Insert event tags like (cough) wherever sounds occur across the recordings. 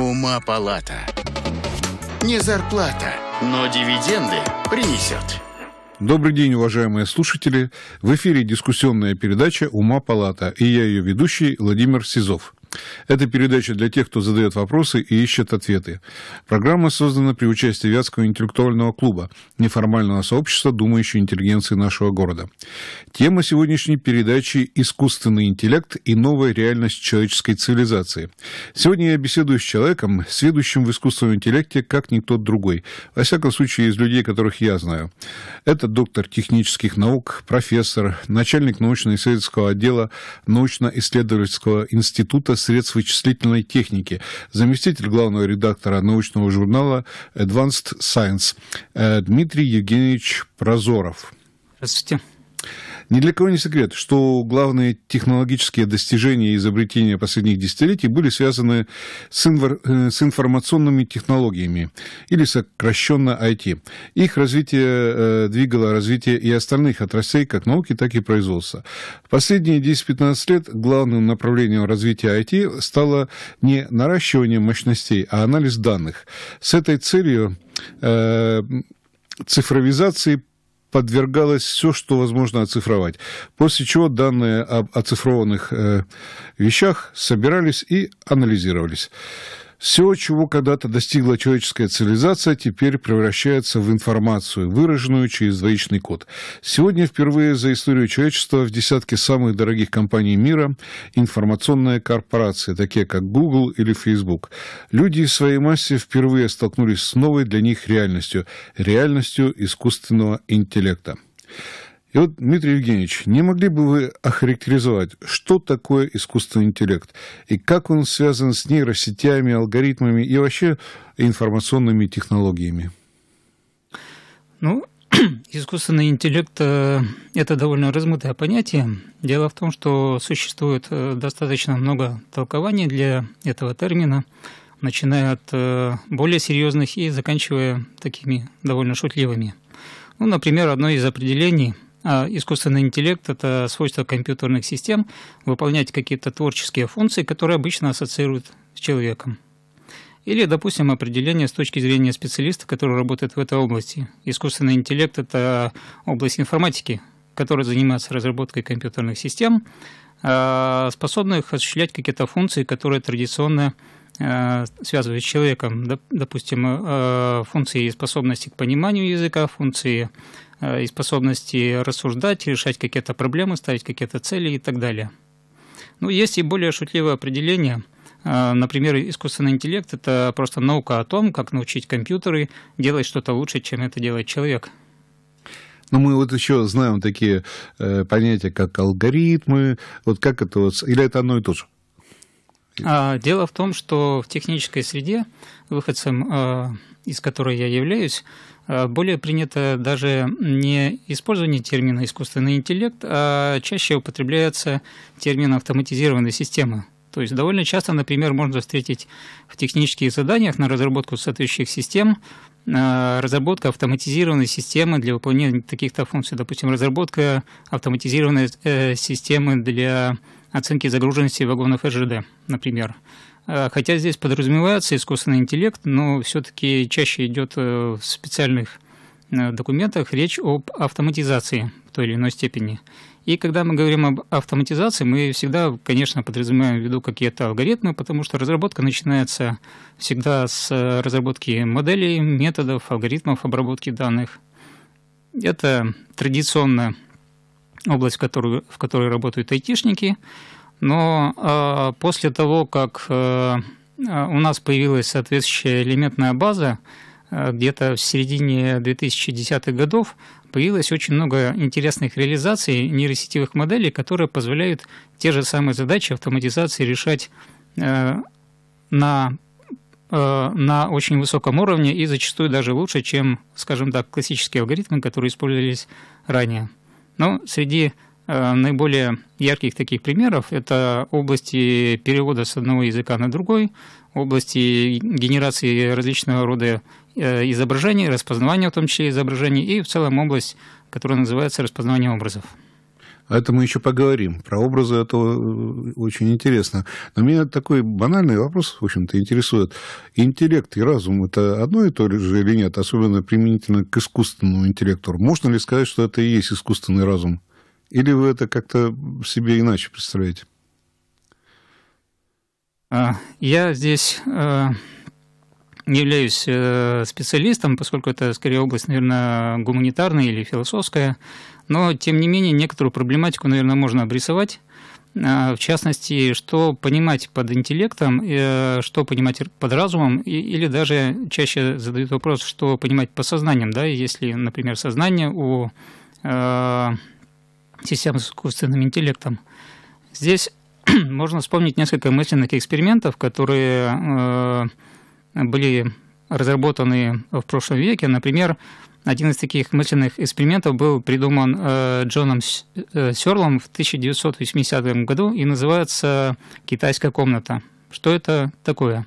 Ума палата. Не зарплата, но дивиденды принесет. Добрый день, уважаемые слушатели. В эфире дискуссионная передача «Ума палата» и я ее ведущий Владимир Сизов. Это передача для тех, кто задает вопросы и ищет ответы. Программа создана при участии Вятского интеллектуального клуба, неформального сообщества думающей интеллигенции нашего города. Тема сегодняшней передачи – искусственный интеллект и новая реальность человеческой цивилизации. Сегодня я беседую с человеком, следующим в искусственном интеллекте, как никто другой. Во всяком случае, из людей, которых я знаю. Это доктор технических наук, профессор, начальник научно-исследовательского отдела научно-исследовательского института специалиста средств вычислительной техники, заместитель главного редактора научного журнала Advanced Science э, Дмитрий Евгеньевич Прозоров. Здравствуйте. Ни для кого не секрет, что главные технологические достижения и изобретения последних десятилетий были связаны с, инвор... Э, с информационными технологиями, или сокращенно IT. Их развитие э, двигало развитие и остальных отраслей, как науки, так и производства. последние 10-15 лет главным направлением развития IT стало не наращивание мощностей, а анализ данных. С этой целью э, цифровизации подвергалось все, что возможно оцифровать. После чего данные об оцифрованных э, вещах собирались и анализировались. Все, чего когда-то достигла человеческая цивилизация, теперь превращается в информацию, выраженную через двоичный код. Сегодня впервые за историю человечества в десятке самых дорогих компаний мира информационные корпорации, такие как Google или Facebook. Люди в своей массе впервые столкнулись с новой для них реальностью, реальностью искусственного интеллекта. И вот, Дмитрий Евгеньевич, не могли бы вы охарактеризовать, что такое искусственный интеллект и как он связан с нейросетями, алгоритмами и вообще информационными технологиями? Ну, (clears throat) искусственный интеллект э, – это довольно размытое понятие. Дело в том, что существует э, достаточно много толкований для этого термина, начиная от э, более серьезных и заканчивая такими довольно шутливыми. Ну, например, одно из определений – а, искусственный интеллект – это свойство компьютерных систем выполнять какие-то творческие функции, которые обычно ассоциируют с человеком. Или, допустим, определение с точки зрения специалиста, который работает в этой области. Искусственный интеллект – это область информатики, которая занимается разработкой компьютерных систем, а, способных осуществлять какие-то функции, которые традиционно а, связывают с человеком. Допустим, функции способности к пониманию языка, функции Э, и способности рассуждать, решать какие-то проблемы, ставить какие-то цели и так далее. Ну, есть и более шутливое определение. Э, например, искусственный интеллект – это просто наука о том, как научить компьютеры делать что-то лучше, чем это делает человек. Но ну, мы вот еще знаем такие э, понятия, как алгоритмы. Вот как это вот... Или это одно и то же? А, дело в том, что в технической среде, выходцем э, из которой я являюсь, Э, более принято даже не использование термина «искусственный интеллект», а чаще употребляется термин «автоматизированная система». То есть довольно часто, например, можно встретить в технических заданиях на разработку соответствующих систем э, разработка автоматизированной системы для выполнения таких-то функций. Допустим, разработка автоматизированной э, системы для оценки загруженности вагонов РЖД, например. А, хотя здесь подразумевается искусственный интеллект, но все-таки чаще идет э, в специальных э, документах речь об автоматизации в той или иной степени. И когда мы говорим об автоматизации, мы всегда, конечно, подразумеваем в виду какие-то алгоритмы, потому что разработка начинается всегда с э, разработки моделей, методов, алгоритмов обработки данных. Это традиционная область, в которой, в которой работают айтишники – но э, после того, как э, а, у нас появилась соответствующая элементная база, э, где-то в середине 2010-х годов появилось очень много интересных реализаций нейросетевых моделей, которые позволяют те же самые задачи автоматизации решать э, на э, на очень высоком уровне и зачастую даже лучше, чем, скажем так, классические алгоритмы, которые использовались ранее. Но среди Э, наиболее ярких таких примеров – это области перевода с одного языка на другой, области генерации различного рода э, изображений, распознавания в том числе изображений, и в целом область, которая называется распознавание образов. это мы еще поговорим. Про образы это э, очень интересно. Но меня такой банальный вопрос, в общем-то, интересует. Интеллект и разум – это одно и то же или нет, особенно применительно к искусственному интеллекту? Можно ли сказать, что это и есть искусственный разум? – или вы это как-то себе иначе представляете? А, я здесь э, не являюсь э, специалистом, поскольку это скорее область, наверное, гуманитарная или философская, но, тем не менее, некоторую проблематику, наверное, можно обрисовать. А, в частности, что понимать под интеллектом, э, что понимать под разумом, или даже чаще задают вопрос, что понимать по сознанием, да, если, например, сознание у систем с искусственным интеллектом. Здесь (clears throat) можно вспомнить несколько мысленных экспериментов, которые э, были разработаны в прошлом веке. Например, один из таких мысленных экспериментов был придуман э, Джоном э, Сёрлом в 1980 году и называется «Китайская комната». Что это такое?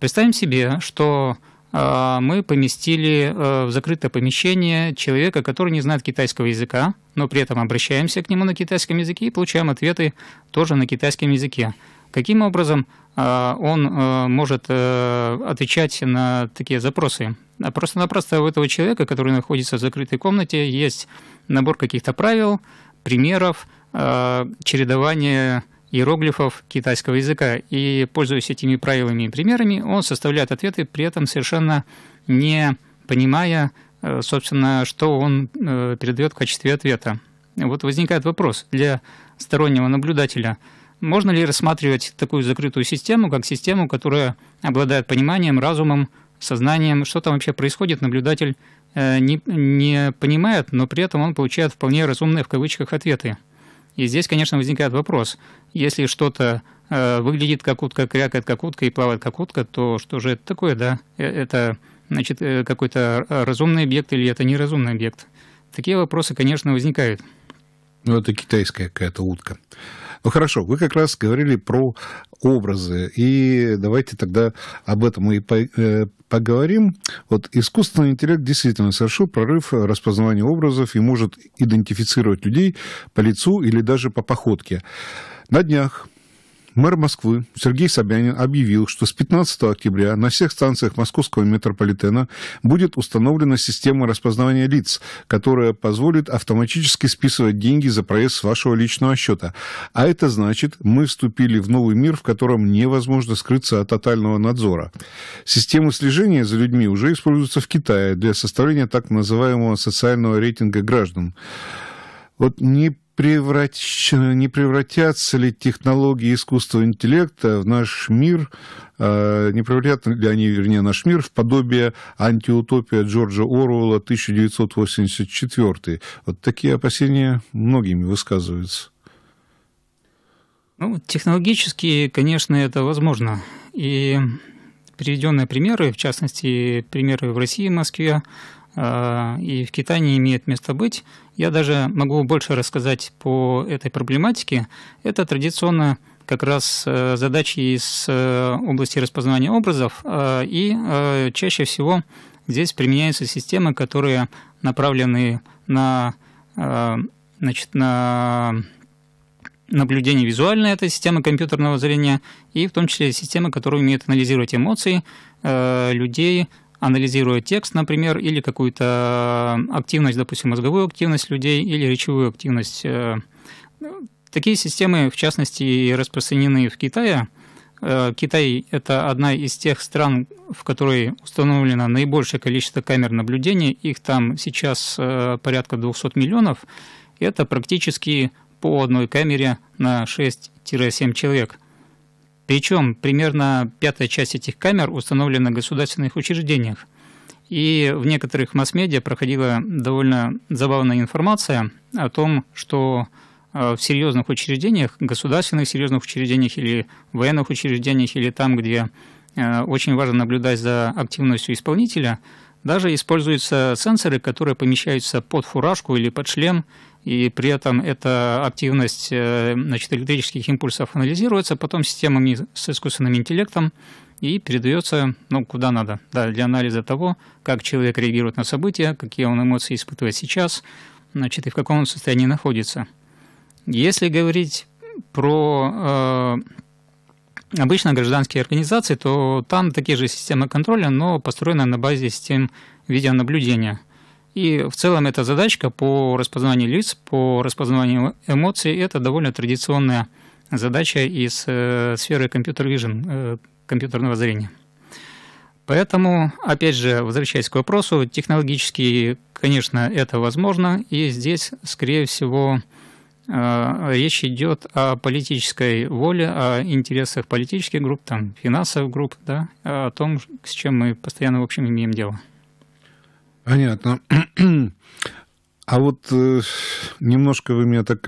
Представим себе, что а, мы поместили э, в закрытое помещение человека, который не знает китайского языка, но при этом обращаемся к нему на китайском языке и получаем ответы тоже на китайском языке. Каким образом э, он э, может отвечать на такие запросы? А просто-напросто у этого человека, который находится в закрытой комнате, есть набор каких-то правил, примеров, чередование иероглифов китайского языка. И, пользуясь этими правилами и примерами, он составляет ответы, при этом совершенно не понимая, э, собственно, что он э, передает в качестве ответа. Вот возникает вопрос для стороннего наблюдателя – можно ли рассматривать такую закрытую систему, как систему, которая обладает пониманием, разумом, сознанием, что там вообще происходит, наблюдатель э, не, не понимает, но при этом он получает вполне разумные в кавычках ответы. И здесь, конечно, возникает вопрос, если что-то э, выглядит как утка, крякает как утка и плавает как утка, то что же это такое, да? Э, это, значит, э, какой-то разумный объект или это неразумный объект? Такие вопросы, конечно, возникают. Ну, это китайская какая-то утка. Ну хорошо, вы как раз говорили про образы, и давайте тогда об этом и э, поговорим. Вот искусственный интеллект действительно совершил прорыв распознавания образов и может идентифицировать людей по лицу или даже по походке. На днях мэр Москвы Сергей Собянин объявил, что с 15 октября на всех станциях московского метрополитена будет установлена система распознавания лиц, которая позволит автоматически списывать деньги за проезд с вашего личного счета. А это значит, мы вступили в новый мир, в котором невозможно скрыться от тотального надзора. Системы слежения за людьми уже используются в Китае для составления так называемого социального рейтинга граждан. Вот не преврат... не превратятся ли технологии искусства интеллекта в наш мир, а, не превратят ли они, вернее, наш мир в подобие антиутопия Джорджа Оруэлла 1984. Вот такие опасения многими высказываются. Ну, технологически, конечно, это возможно. И приведенные примеры, в частности, примеры в России и Москве, Э, и в Китае не имеет места быть. Я даже могу больше рассказать по этой проблематике. Это традиционно как раз э, задачи из э, области распознавания образов, и чаще всего здесь применяются системы, которые направлены на, значит, на наблюдение визуальное, это системы компьютерного зрения, и в том числе системы, которые умеют анализировать эмоции людей, анализируя текст, например, или какую-то э, активность, допустим, мозговую активность людей или речевую активность. Э, такие системы, в частности, распространены в Китае. Э, Китай – это одна из тех стран, в которой установлено наибольшее количество камер наблюдения. Их там сейчас порядка 200 миллионов. Это практически по одной камере на 6-7 человек – причем примерно пятая часть этих камер установлена в государственных учреждениях. И в некоторых масс-медиа проходила довольно забавная информация о том, что э, в серьезных учреждениях, государственных серьезных учреждениях или военных учреждениях, или там, где э, очень важно наблюдать за активностью исполнителя, даже используются сенсоры, которые помещаются под фуражку или под шлем, и при этом эта активность э, значит, электрических импульсов анализируется, потом системами с искусственным интеллектом и передается ну, куда надо, да, для анализа того, как человек реагирует на события, какие он эмоции испытывает сейчас, значит, и в каком он состоянии находится. Если говорить про э, обычно гражданские организации, то там такие же системы контроля, но построены на базе систем видеонаблюдения – и в целом эта задачка по распознаванию лиц, по распознаванию эмоций, это довольно традиционная задача из э, сферы компьютер vision, э, компьютерного зрения. Поэтому, опять же, возвращаясь к вопросу, технологически, конечно, это возможно, и здесь, скорее всего, э, речь идет о политической воле, о интересах политических групп, там, финансовых групп, да, о том, с чем мы постоянно, в общем, имеем дело. Понятно. (clears throat) А вот э, немножко вы меня так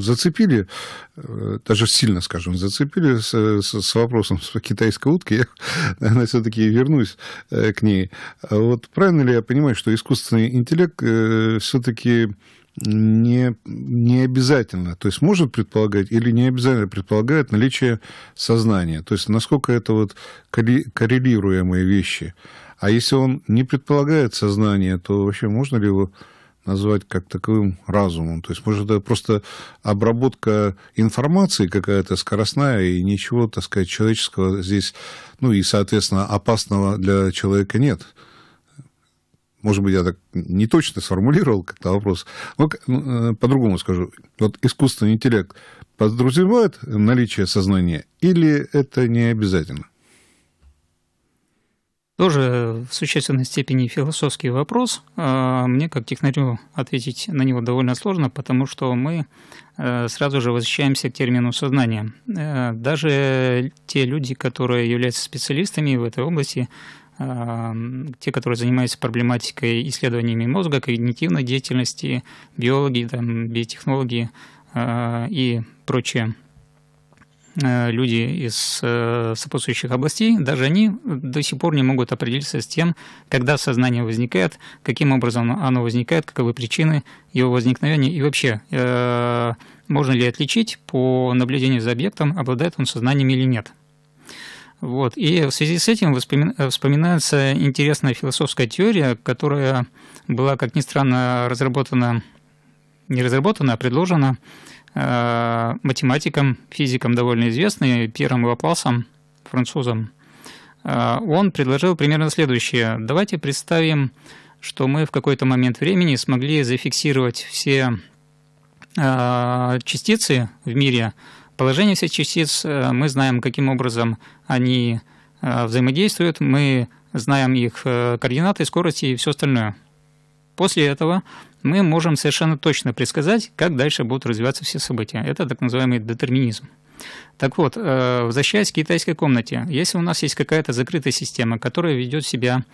зацепили, э, даже сильно, скажем, зацепили с, с, с вопросом с китайской утки. Я, (laughs) наверное, все-таки вернусь э, к ней. Вот правильно ли я понимаю, что искусственный интеллект э, все-таки не, не обязательно, то есть может предполагать или не обязательно предполагает наличие сознания. То есть насколько это вот коррелируемые вещи – а если он не предполагает сознание, то вообще можно ли его назвать как таковым разумом? То есть, может, это просто обработка информации какая-то скоростная, и ничего, так сказать, человеческого здесь, ну и, соответственно, опасного для человека нет. Может быть, я так не точно сформулировал как-то вопрос. Но ну, э, по-другому скажу. Вот искусственный интеллект подразумевает наличие сознания или это не обязательно? Тоже э, в существенной степени философский вопрос. А, мне, как технарю, ответить на него довольно сложно, потому что мы э, сразу же возвращаемся к термину сознания. Э, даже те люди, которые являются специалистами в этой области, те, которые занимаются проблематикой исследованиями мозга, когнитивной деятельности, биологи, там, биотехнологии и прочее – Э, люди из э, сопутствующих областей, даже они до сих пор не могут определиться с тем, когда сознание возникает, каким образом оно возникает, каковы причины его возникновения и вообще э, можно ли отличить по наблюдению за объектом, обладает он сознанием или нет. Вот. И в связи с этим вспоминается интересная философская теория, которая была, как ни странно, разработана, не разработана, а предложена Э, математиком, физиком довольно известный, Пьером Лапласом, французом, э, он предложил примерно следующее. Давайте представим, что мы в какой-то момент времени смогли зафиксировать все э, частицы в мире, положение всех частиц, мы знаем, каким образом они взаимодействуют, мы знаем их координаты, скорости и все остальное. После этого мы можем совершенно точно предсказать, как дальше будут развиваться все события. Это так называемый детерминизм. Так вот, э, возвращаясь к китайской комнате, если у нас есть какая-то закрытая система, которая ведет себя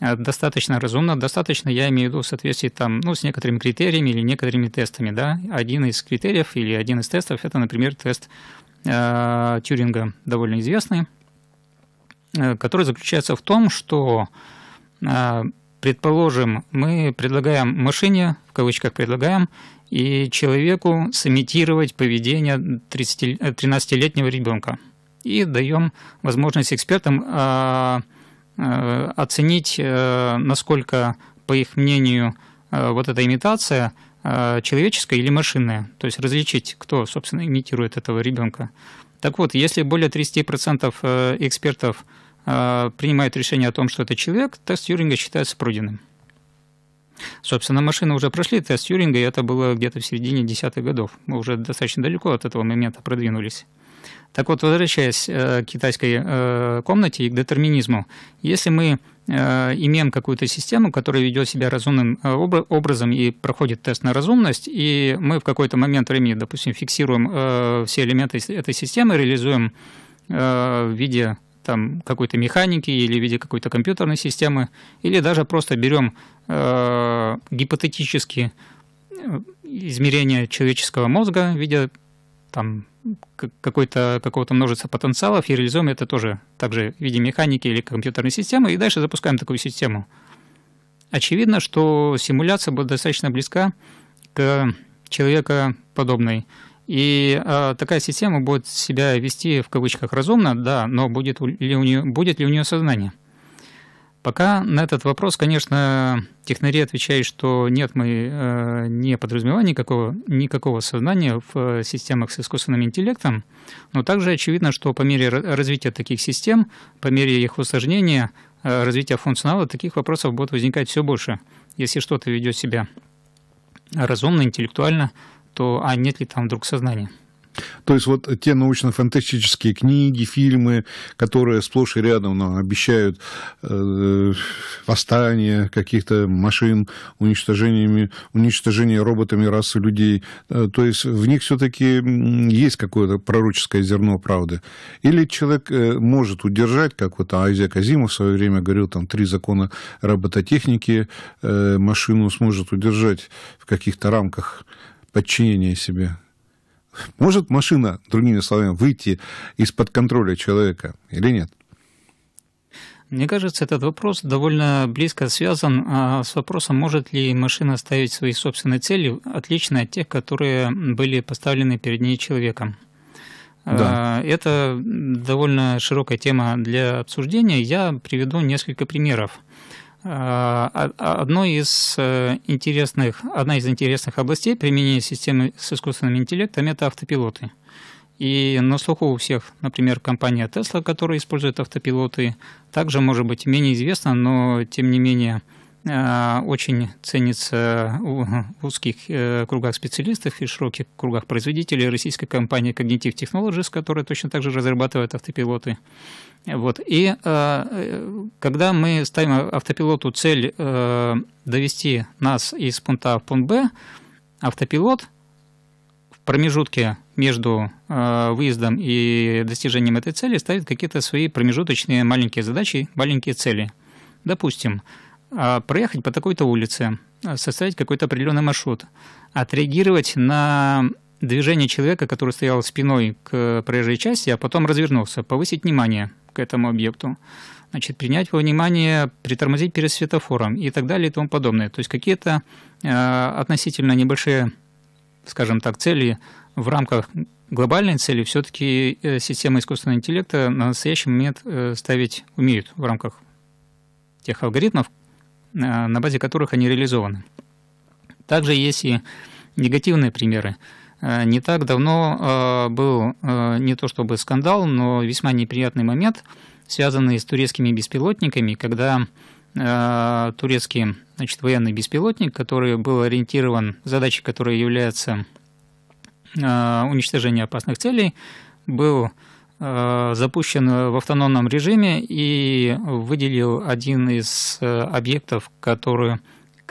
э, достаточно разумно, достаточно, я имею в виду, в соответствии там, ну, с некоторыми критериями или некоторыми тестами, да, один из критериев или один из тестов, это, например, тест э, Тюринга, довольно известный, э, который заключается в том, что Предположим, мы предлагаем машине, в кавычках предлагаем, и человеку сымитировать поведение 13-летнего э, ребенка. И даем возможность экспертам а, э, оценить, э, насколько, по их мнению, вот эта имитация человеческая или машинная, то есть различить, кто, собственно, имитирует этого ребенка. Так вот, если более 30% экспертов Э, принимает решение о том, что это человек, тест Тьюринга считается пройденным. Собственно, машины уже прошли тест Тьюринга, и это было где-то в середине десятых годов. Мы уже достаточно далеко от этого момента продвинулись. Так вот, возвращаясь э, к китайской э, комнате и к детерминизму, если мы имеем какую-то систему, которая ведет себя разумным образом и проходит тест на разумность, и мы в какой-то момент времени, допустим, фиксируем все элементы этой системы, реализуем в виде там, какой-то механики или в виде какой-то компьютерной системы, или даже просто берем э, гипотетически э, измерение человеческого мозга в виде там, какой-то, какого-то множества потенциалов и реализуем это тоже также в виде механики или компьютерной системы, и дальше запускаем такую систему. Очевидно, что симуляция будет достаточно близка к человекоподобной и э, такая система будет себя вести в кавычках разумно, да, но будет ли у нее, будет ли у нее сознание? Пока на этот вопрос, конечно, технари отвечают, что нет, мы э, не подразумеваем никакого, никакого сознания в э, системах с искусственным интеллектом, но также очевидно, что по мере развития таких систем, по мере их усложнения, э, развития функционала, таких вопросов будет возникать все больше. Если что-то ведет себя разумно, интеллектуально – то а нет ли там вдруг сознания? То есть вот те научно-фантастические книги, фильмы, которые сплошь и рядом нам ну, обещают э, восстание каких-то машин, уничтожениями, уничтожение роботами расы людей, э, то есть в них все-таки есть какое-то пророческое зерно правды. Или человек э, может удержать, как вот Айзек Азимов в свое время говорил, там три закона робототехники, э, машину сможет удержать в каких-то рамках подчинение себе. Может машина, другими словами, выйти из-под контроля человека или нет? Мне кажется, этот вопрос довольно близко связан а, с вопросом, может ли машина ставить свои собственные цели, отличные от тех, которые были поставлены перед ней человеком. Да. А, это довольно широкая тема для обсуждения. Я приведу несколько примеров. А, а, а одно из э, интересных, одна из интересных областей применения системы с искусственным интеллектом – это автопилоты. И на слуху у всех, например, компания Tesla, которая использует автопилоты, также, может быть, менее известна, но, тем не менее, э, очень ценится в узких э, кругах специалистов и широких кругах производителей российской компании Cognitive Technologies, которая точно так же разрабатывает автопилоты. Вот. И э, э, когда мы ставим автопилоту цель э, довести нас из пункта А в пункт Б, автопилот в промежутке между э, выездом и достижением этой цели ставит какие-то свои промежуточные маленькие задачи, маленькие цели. Допустим, э, проехать по такой-то улице, э, составить какой-то определенный маршрут, отреагировать на движение человека, который стоял спиной к проезжей части, а потом развернулся, повысить внимание – к этому объекту, значит, принять во внимание, притормозить перед светофором и так далее и тому подобное. То есть какие-то э, относительно небольшие, скажем так, цели в рамках глобальной цели все-таки э, система искусственного интеллекта на настоящий момент э, ставить умеют в рамках тех алгоритмов, э, на базе которых они реализованы. Также есть и негативные примеры. Э, не так давно э, был э, не то чтобы скандал, но весьма неприятный момент, связанный с турецкими беспилотниками, когда турецкий значит, военный беспилотник, который был ориентирован, задачей которой является уничтожение опасных целей, был запущен в автономном режиме и выделил один из объектов, который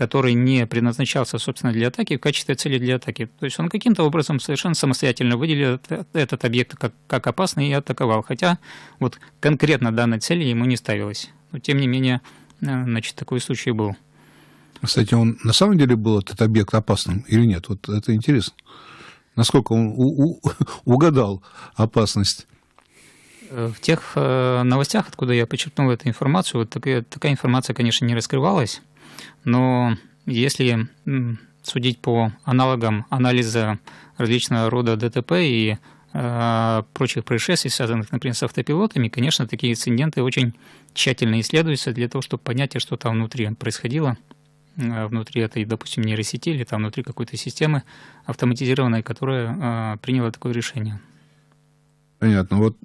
который не предназначался, собственно, для атаки, в качестве цели для атаки. То есть он каким-то образом совершенно самостоятельно выделил этот объект как, как опасный и атаковал, хотя вот конкретно данной цели ему не ставилось. Но тем не менее, э, значит, такой случай был. Кстати, он на самом деле был этот объект опасным или нет? Вот это интересно. Насколько он у- у- (laughs) угадал опасность? Э, в тех э, новостях, откуда я почерпнул эту информацию, вот такая, такая информация, конечно, не раскрывалась. Но если судить по аналогам анализа различного рода ДТП и э, прочих происшествий, связанных, например, с автопилотами, конечно, такие инциденты очень тщательно исследуются для того, чтобы понять, а что там внутри происходило, э, внутри этой, допустим, нейросети или там внутри какой-то системы автоматизированной, которая э, приняла такое решение. Понятно. Вот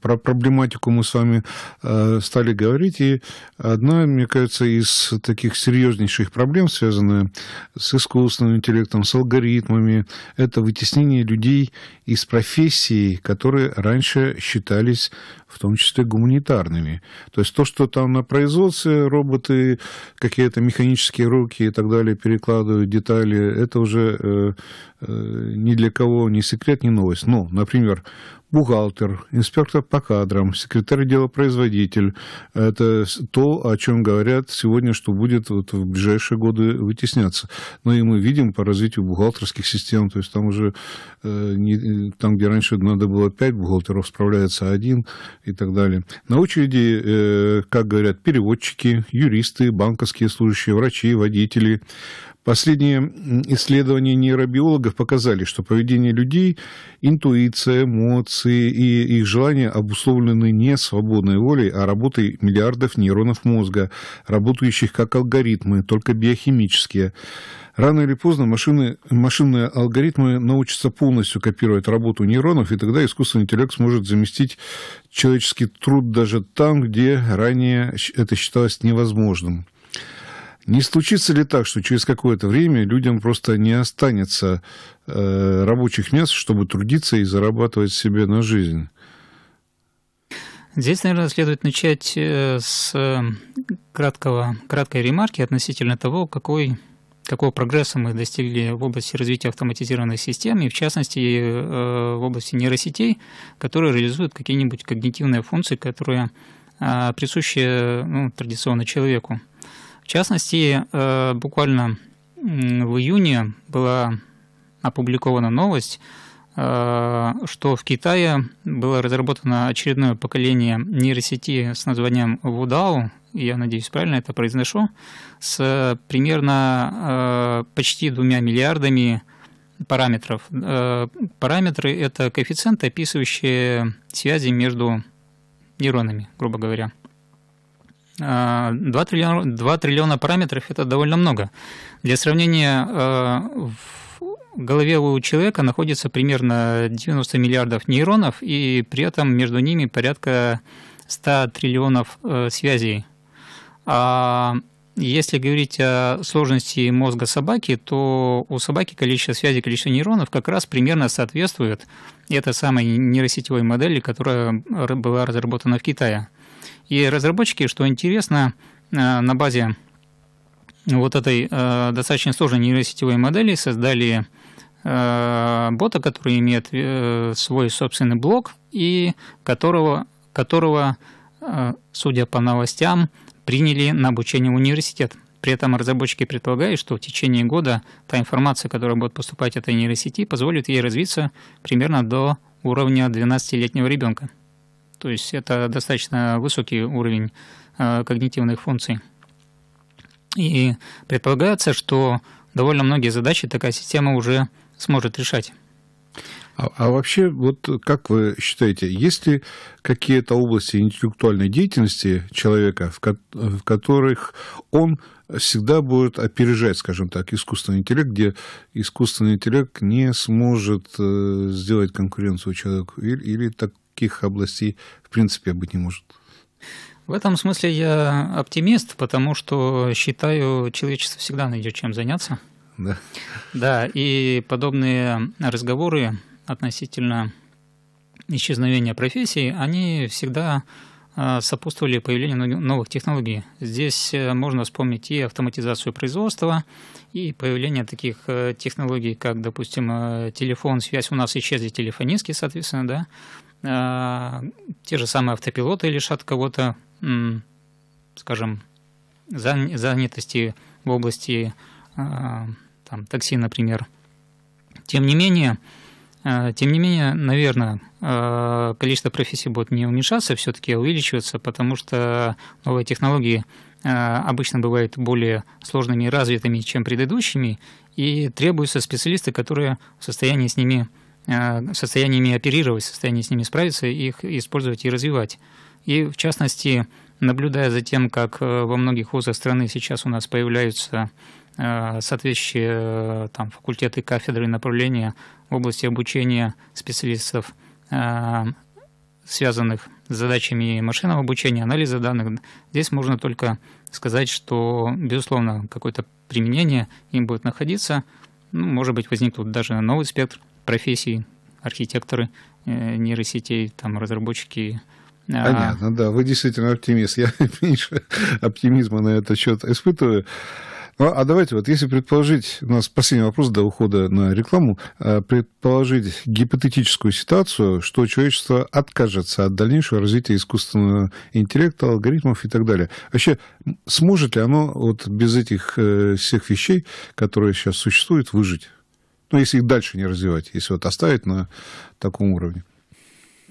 про проблематику мы с вами э, стали говорить, и одна, мне кажется, из таких серьезнейших проблем, связанная с искусственным интеллектом, с алгоритмами, это вытеснение людей из профессий, которые раньше считались в том числе гуманитарными. То есть то, что там на производстве роботы, какие-то механические руки и так далее перекладывают детали, это уже э, э, ни для кого не секрет, не новость. Ну, например, бухгалтер, инспектор по кадрам, секретарь делопроизводитель. Это то, о чем говорят сегодня, что будет вот в ближайшие годы вытесняться. Но и мы видим по развитию бухгалтерских систем, то есть там уже, э, э, там, где раньше надо было пять бухгалтеров, справляется один и так далее. На очереди, э, как говорят, переводчики, юристы, банковские служащие, врачи, водители, Последние исследования нейробиологов показали, что поведение людей, интуиция, эмоции и их желания обусловлены не свободной волей, а работой миллиардов нейронов мозга, работающих как алгоритмы, только биохимические. Рано или поздно машины, машинные алгоритмы научатся полностью копировать работу нейронов, и тогда искусственный интеллект сможет заместить человеческий труд даже там, где ранее это считалось невозможным. Не случится ли так, что через какое-то время людям просто не останется э, рабочих мест, чтобы трудиться и зарабатывать себе на жизнь? Здесь, наверное, следует начать э, с э, краткого, краткой ремарки относительно того, какой, какого прогресса мы достигли в области развития автоматизированных систем, и в частности э, в области нейросетей, которые реализуют какие-нибудь когнитивные функции, которые а, присущи ну, традиционно человеку. В частности, э, буквально в июне была опубликована новость, э, что в Китае было разработано очередное поколение нейросети с названием Вудао, я надеюсь, правильно это произношу, с примерно э, почти двумя миллиардами параметров. Параметры – это коэффициенты, описывающие связи между нейронами, грубо говоря – 2 а, триллиона, 2 триллиона параметров – это довольно много. Для сравнения, а, в голове у человека находится примерно 90 миллиардов нейронов, и при этом между ними порядка 100 триллионов э, связей. А если говорить о сложности мозга собаки, то у собаки количество связей, количество нейронов как раз примерно соответствует этой самой нейросетевой модели, которая была разработана в Китае. И разработчики, что интересно, э, на базе э, вот этой э, достаточно сложной нейросетевой модели создали бота, который имеет свой собственный блок и которого, которого, судя по новостям, приняли на обучение в университет. При этом разработчики предполагают, что в течение года та информация, которая будет поступать от этой нейросети, позволит ей развиться примерно до уровня 12-летнего ребенка то есть это достаточно высокий уровень э, когнитивных функций. И предполагается, что довольно многие задачи такая система уже сможет решать. А, а вообще, вот как вы считаете, есть ли какие-то области интеллектуальной деятельности человека, в, ко- в которых он всегда будет опережать, скажем так, искусственный интеллект, где искусственный интеллект не сможет э, сделать конкуренцию человеку, или, или так, каких областей в принципе быть не может? В этом смысле я оптимист, потому что считаю, человечество всегда найдет чем заняться. Да. Да, и подобные разговоры относительно исчезновения профессий, они всегда а, сопутствовали появлению новых технологий. Здесь э, можно вспомнить и автоматизацию производства, и появление таких э, технологий, как, допустим, э, телефон, связь у нас исчезли телефонистки, соответственно, да, а, те же самые автопилоты лишат кого-то, скажем, занятости в области а, там, такси, например. Тем не менее, а, тем не менее, наверное, количество профессий будет не уменьшаться, все-таки увеличиваться, потому что новые технологии обычно бывают более сложными и развитыми, чем предыдущими, и требуются специалисты, которые в состоянии с ними работать Э, состояниями оперировать, состояние с ними справиться, их использовать и развивать. И в частности, наблюдая за тем, как э, во многих вузах страны сейчас у нас появляются э, соответствующие там, факультеты, кафедры, направления в области обучения специалистов, связанных с задачами машинного обучения, анализа данных, здесь можно только сказать, что, безусловно, какое-то применение им будет находиться. Ну, может быть, возникнут даже новый спектр профессий, архитекторы э, нейросетей, там разработчики, а, Понятно, а... да. Вы действительно оптимист. Я (laughs) меньше оптимизма на этот счет испытываю. Ну, а давайте вот, если предположить, у нас последний вопрос до ухода на рекламу, а предположить гипотетическую ситуацию, что человечество откажется от дальнейшего развития искусственного интеллекта, алгоритмов и так далее. Вообще, сможет ли оно вот без этих э, всех вещей, которые сейчас существуют, выжить? Ну, если их дальше не развивать, если вот оставить на таком уровне.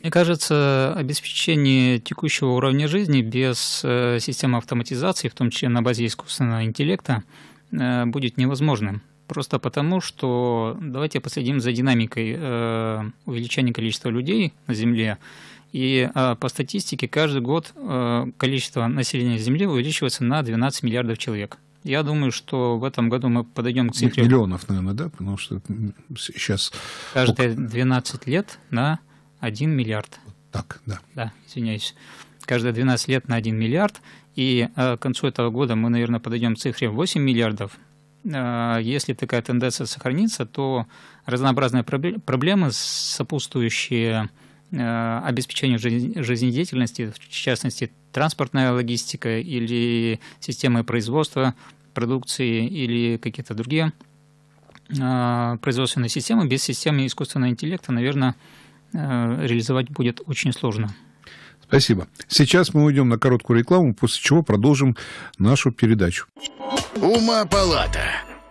Мне кажется, обеспечение текущего уровня жизни без э, системы автоматизации, в том числе на базе искусственного интеллекта, э, будет невозможным. Просто потому, что давайте последим за динамикой э, увеличения количества людей на Земле. И по статистике каждый год количество населения Земли увеличивается на 12 миллиардов человек. Я думаю, что в этом году мы подойдем к цифре... Миллионов, наверное, да? Потому что сейчас... Каждые 12 лет на 1 миллиард. Так, да. Да, извиняюсь. Каждые 12 лет на 1 миллиард. И э, к концу этого года мы, наверное, подойдем к цифре 8 миллиардов. Э, если такая тенденция сохранится, то разнообразные проблемы, сопутствующие э, обеспечению жизнедеятельности, в частности, транспортная логистика или системы производства продукции или какие-то другие а, производственные системы. Без системы искусственного интеллекта, наверное, а, реализовать будет очень сложно. Спасибо. Сейчас мы уйдем на короткую рекламу, после чего продолжим нашу передачу. Ума палата.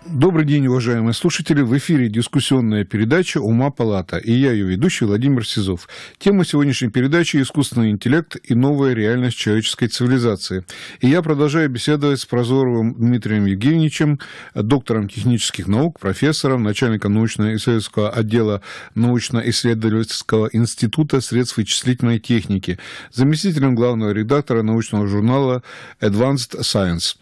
Добрый день, уважаемые слушатели. В эфире дискуссионная передача «Ума палата» и я ее ведущий Владимир Сизов. Тема сегодняшней передачи – искусственный интеллект и новая реальность человеческой цивилизации. И я продолжаю беседовать с Прозоровым Дмитрием Евгеньевичем, доктором технических наук, профессором, начальником научно-исследовательского отдела научно-исследовательского института средств вычислительной техники, заместителем главного редактора научного журнала «Advanced Science».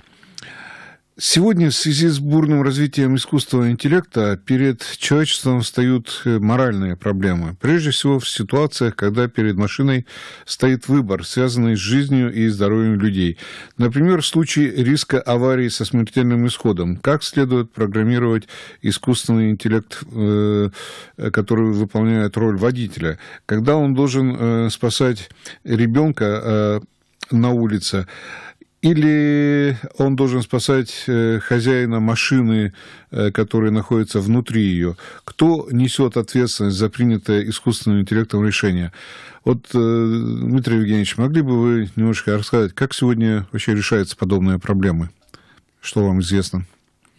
Сегодня в связи с бурным развитием искусственного интеллекта перед человечеством встают э, моральные проблемы. Прежде всего в ситуациях, когда перед машиной стоит выбор, связанный с жизнью и здоровьем людей. Например, в случае риска аварии со смертельным исходом. Как следует программировать искусственный интеллект, э, который выполняет роль водителя? Когда он должен э, спасать ребенка на улице? Или он должен спасать э, хозяина машины, э, который находится внутри ее? Кто несет ответственность за принятое искусственным интеллектом решение? Вот, э, Дмитрий Евгеньевич, могли бы вы немножко рассказать, как сегодня вообще решаются подобные проблемы? Что вам известно?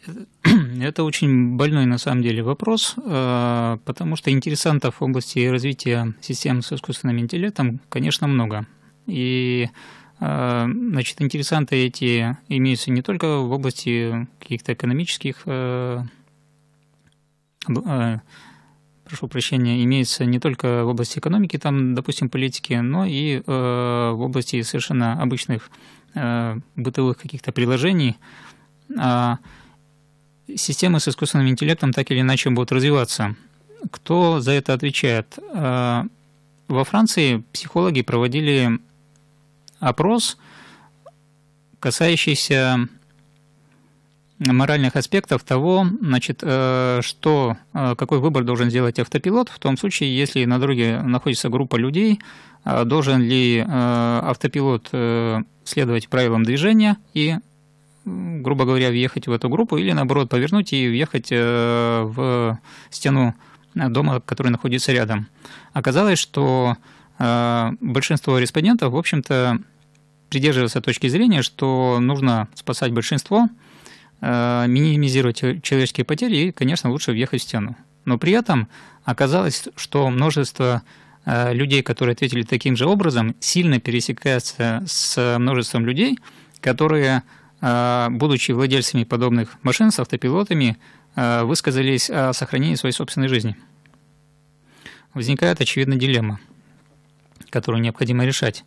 (clears throat) Это очень больной на самом деле вопрос, потому что интересантов в области развития систем с искусственным интеллектом, конечно, много. И Э, значит, интересанты эти имеются не только в области каких-то экономических, э, э, прошу прощения, имеются не только в области экономики, там, допустим, политики, но и в области совершенно обычных бытовых каких-то приложений. А системы с искусственным интеллектом так или иначе будут развиваться. Кто за это отвечает? Во Франции психологи проводили опрос, касающийся моральных аспектов того, значит, э, что, э, какой выбор должен сделать автопилот, в том случае, если на дороге находится группа людей, э, должен ли автопилот следовать правилам движения и, грубо говоря, въехать в эту группу, или наоборот повернуть и въехать в стену дома, который находится рядом. Оказалось, что большинство респондентов, в общем-то, придерживаться точки зрения, что нужно спасать большинство, э, минимизировать человеческие потери и, конечно, лучше въехать в стену. Но при этом оказалось, что множество э, людей, которые ответили таким же образом, сильно пересекается с множеством людей, которые, э, будучи владельцами подобных машин с автопилотами, высказались о сохранении своей собственной жизни. Возникает очевидная дилемма, которую необходимо решать.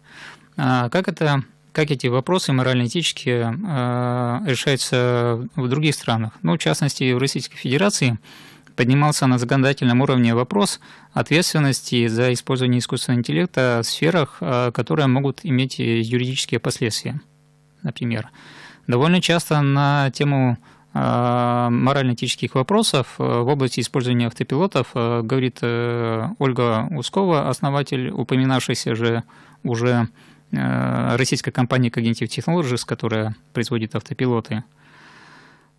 А как это как эти вопросы морально-этические э, решаются в других странах. Ну, в частности, в Российской Федерации поднимался на законодательном уровне вопрос ответственности за использование искусственного интеллекта в сферах, э, которые могут иметь юридические последствия, например. Довольно часто на тему э, морально-этических вопросов в области использования автопилотов говорит Ольга Ускова, основатель упоминавшейся же уже Э, российская компания Cognitive Technologies, которая производит автопилоты.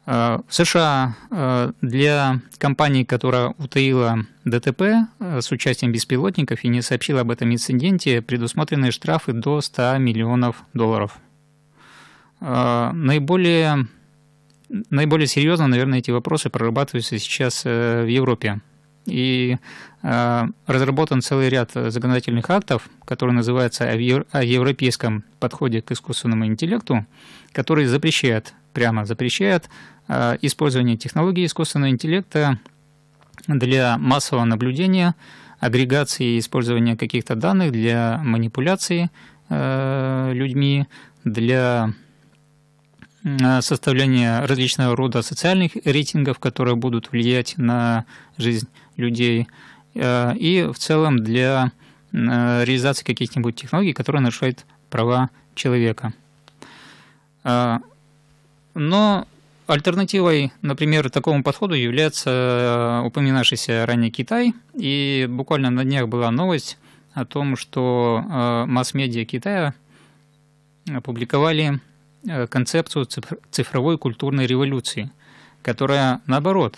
Э, в США э, для компании, которая утаила ДТП с участием беспилотников и не сообщила об этом инциденте, предусмотрены штрафы до 100 миллионов долларов. Наиболее, наиболее серьезно, наверное, эти вопросы прорабатываются сейчас в Европе и а, разработан целый ряд законодательных актов, которые называются о европейском подходе к искусственному интеллекту, который запрещает прямо запрещает а, использование технологий искусственного интеллекта для массового наблюдения, агрегации и использования каких-то данных для манипуляции а, людьми, для составления различного рода социальных рейтингов, которые будут влиять на жизнь людей э, и в целом для э, реализации каких-нибудь технологий, которые нарушают права человека. Э, но альтернативой, например, такому подходу является упоминавшийся ранее Китай. И буквально на днях была новость о том, что масс-медиа Китая опубликовали концепцию цифровой культурной революции, которая, наоборот,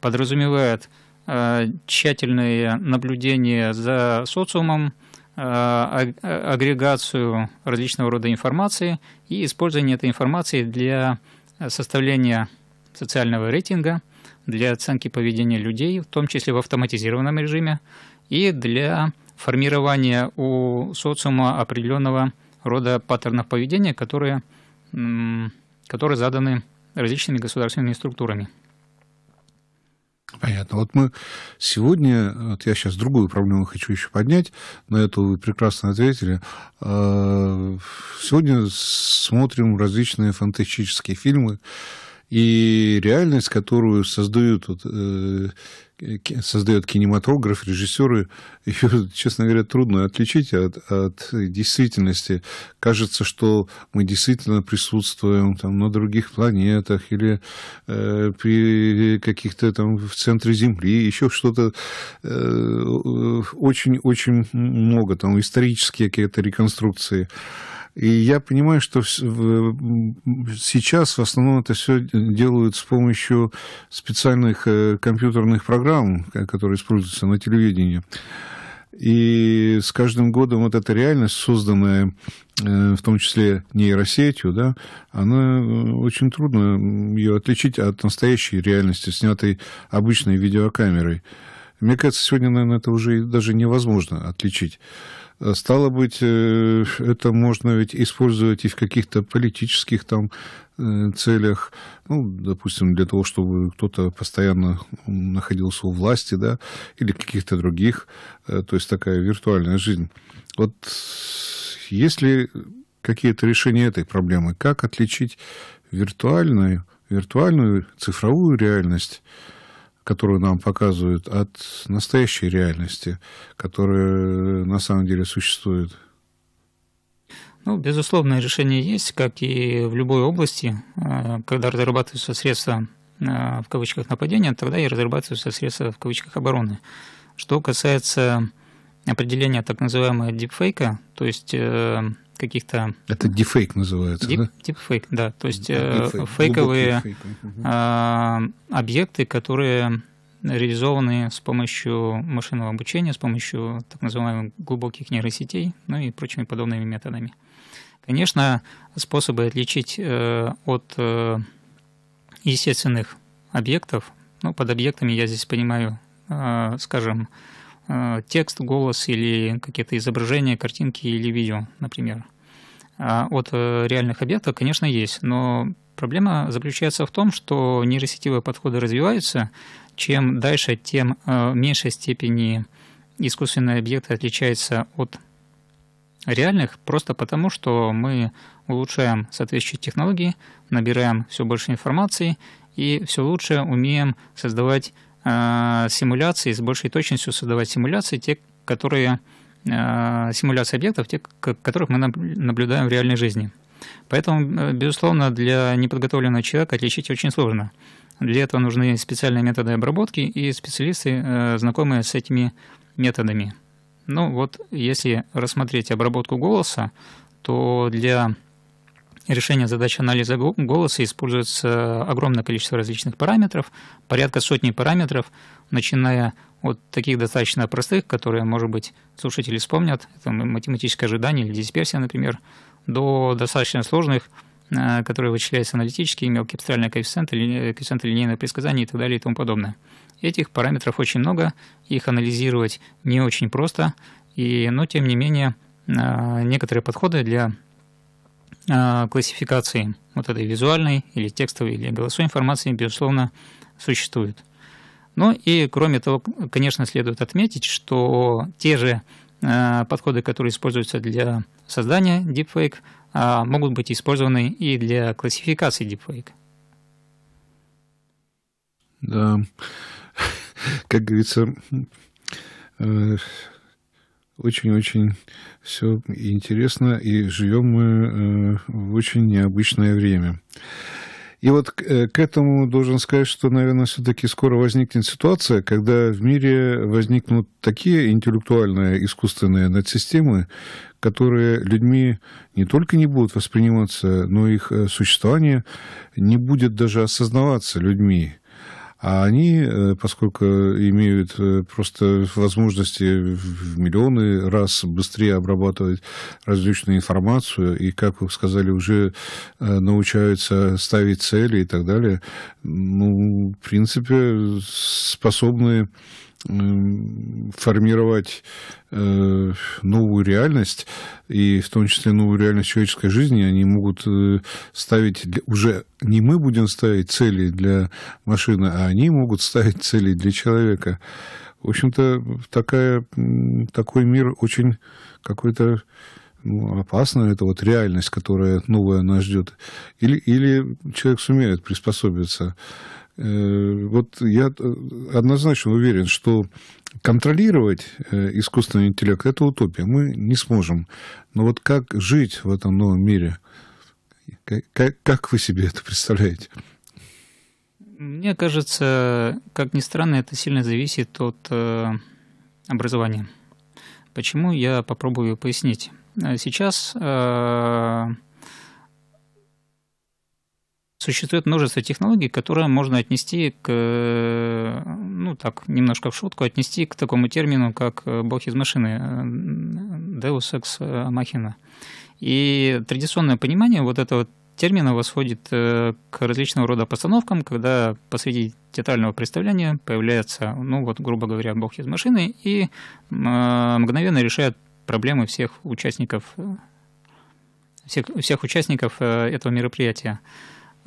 подразумевает Э, тщательное наблюдение за социумом, э, а, агрегацию различного рода информации и использование этой информации для составления социального рейтинга, для оценки поведения людей, в том числе в автоматизированном режиме, и для формирования у социума определенного рода паттернов поведения, которые, которые заданы различными государственными структурами. Понятно. Вот мы сегодня, вот я сейчас другую проблему хочу еще поднять, на эту вы прекрасно ответили. А, сегодня смотрим различные фантастические фильмы, и реальность, которую создают вот, э, создает кинематограф, режиссеры, (laughs) ее, честно говоря, трудно отличить от, от действительности. Кажется, что мы действительно присутствуем там, на других планетах или э, при каких-то там в центре Земли, еще что-то. Очень-очень э, очень, очень много там исторические какие-то реконструкции. И я понимаю, что сейчас в основном это все делают с помощью специальных э, компьютерных программ, которые используются на телевидении. И с каждым годом вот эта реальность, созданная э, в том числе нейросетью, да, она э, очень трудно ее отличить от настоящей реальности, снятой обычной видеокамерой. Мне кажется, сегодня, наверное, это уже даже невозможно отличить. Э, стало быть, э, это можно ведь использовать и в каких-то политических там э, целях, ну, допустим, для того, чтобы кто-то постоянно находился у власти, да, или каких-то других, то есть такая виртуальная жизнь. Вот если какие-то решения этой проблемы, как отличить виртуальную, виртуальную цифровую реальность которую нам показывают, от настоящей реальности, которая на самом деле существует? Ну, безусловно, решение есть, как и в любой области, э, когда разрабатываются средства э, в кавычках нападения, тогда и разрабатываются средства в кавычках обороны. Что касается определения так называемого дипфейка, то есть э, каких-то... Это дефейк называется, дип, да? Дипфейк, да. То есть э, фейковые э, объекты, которые реализованы с помощью машинного обучения, с помощью так называемых глубоких нейросетей, ну и прочими подобными методами. Конечно, способы отличить э, от э, естественных объектов, ну, под объектами я здесь понимаю, э, скажем, Э, текст, голос или какие-то изображения, картинки или видео, например. А от э, реальных объектов, конечно, есть, но проблема заключается в том, что нейросетевые подходы развиваются, чем дальше, тем в э, меньшей степени искусственные объекты отличаются от реальных, просто потому что мы улучшаем соответствующие технологии, набираем все больше информации и все лучше умеем создавать Э, симуляции, с большей точностью создавать симуляции, те, которые э, симуляции объектов, те, которых мы наблюдаем в реальной жизни. Поэтому, э, безусловно, для неподготовленного человека отличить очень сложно. Для этого нужны специальные методы обработки и специалисты, знакомые с этими методами. Ну вот, если рассмотреть обработку голоса, то для решение задач анализа голоса используется огромное количество различных параметров, порядка сотни параметров, начиная от таких достаточно простых, которые, может быть, слушатели вспомнят, это математическое ожидание или дисперсия, например, до достаточно сложных, э, которые вычисляются аналитически, мелкие абстральный коэффициенты, коэффициенты линейных предсказаний и так далее и тому подобное. Этих параметров очень много, их анализировать не очень просто, и, но тем не менее э, некоторые подходы для а, классификации вот этой визуальной или текстовой или голосовой информации, безусловно, существует. Ну и кроме того, конечно, следует отметить, что те же а, подходы, которые используются для создания deepfake, а, могут быть использованы и для классификации deepfake. Да, (laughs) как говорится, э, очень-очень все интересно, и живем мы э, в очень необычное время. И вот к э, этому должен сказать, что, наверное, все-таки скоро возникнет ситуация, когда в мире возникнут такие интеллектуальные искусственные надсистемы, которые людьми не только не будут восприниматься, но их э, существование не будет даже осознаваться людьми. А они, э, поскольку имеют э, просто возможности в миллионы раз быстрее обрабатывать различную информацию, и, как вы сказали, уже э, научаются ставить цели и так далее, ну, в принципе, способны формировать э, новую реальность, и в том числе новую реальность человеческой жизни, они могут э, ставить, уже не мы будем ставить цели для машины, а они могут ставить цели для человека. В общем-то, такая, такой мир очень какой-то ну, опасно, это вот реальность, которая новая нас ждет. Или, или человек сумеет приспособиться Э, вот я э, однозначно уверен, что контролировать э, искусственный интеллект – это утопия. Мы не сможем. Но вот как жить в этом новом мире? Как, как вы себе это представляете? Мне кажется, как ни странно, это сильно зависит от образования. Почему я попробую пояснить? Сейчас э, существует множество технологий, которые можно отнести к, ну так, немножко в шутку, отнести к такому термину, как э, бог из машины, э, Deus Ex Machina. И традиционное понимание вот этого термина восходит э, к различного рода постановкам, когда посреди театрального представления появляется, ну вот, грубо говоря, бог из машины и мгновенно решает проблемы всех участников всех, всех участников этого мероприятия.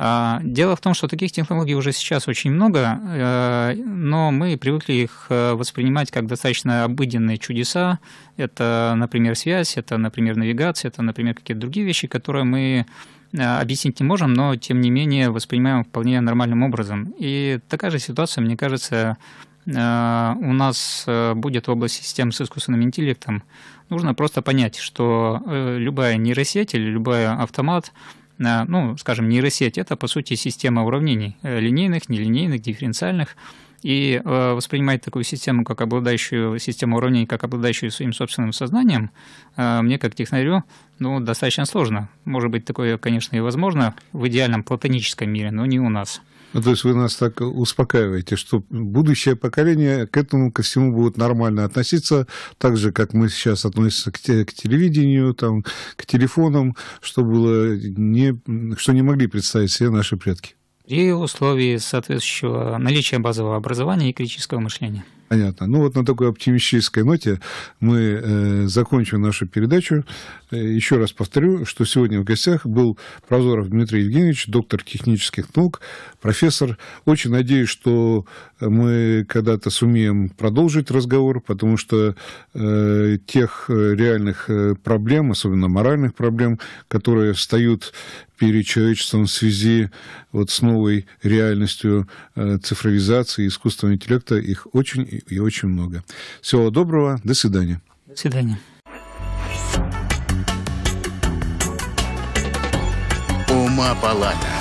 А, дело в том, что таких технологий уже сейчас очень много, э, но мы привыкли их э, воспринимать как достаточно обыденные чудеса. Это, например, связь, это, например, навигация, это, например, какие-то другие вещи, которые мы э, объяснить не можем, но, тем не менее, воспринимаем вполне нормальным образом. И такая же ситуация, мне кажется, у нас будет в области систем с искусственным интеллектом. Нужно просто понять, что любая нейросеть или любой автомат – ну, скажем, нейросеть — это, по сути, система уравнений э, линейных, нелинейных, дифференциальных, и э, воспринимать такую систему, как обладающую систему уравнений, как обладающую своим собственным сознанием, э, мне как технарю, ну, достаточно сложно. Может быть, такое, конечно, и возможно в идеальном платоническом мире, но не у нас. Ну, то есть вы нас так успокаиваете, что будущее поколение к этому ко всему будет нормально относиться, так же, как мы сейчас относимся к, те, к телевидению, там, к телефонам, что, было не, что не могли представить себе наши предки. И условий соответствующего наличия базового образования и критического мышления. Понятно. Ну вот на такой оптимистической ноте мы э, закончим нашу передачу. Э, еще раз повторю, что сегодня в гостях был Прозоров Дмитрий Евгеньевич, доктор технических наук, профессор. Очень надеюсь, что мы когда-то сумеем продолжить разговор, потому что э, тех э, реальных э, проблем, особенно моральных проблем, которые встают перед человечеством в связи вот с новой реальностью э, цифровизации искусственного интеллекта, их очень и очень много. Всего доброго, до свидания. До свидания. Ума палата.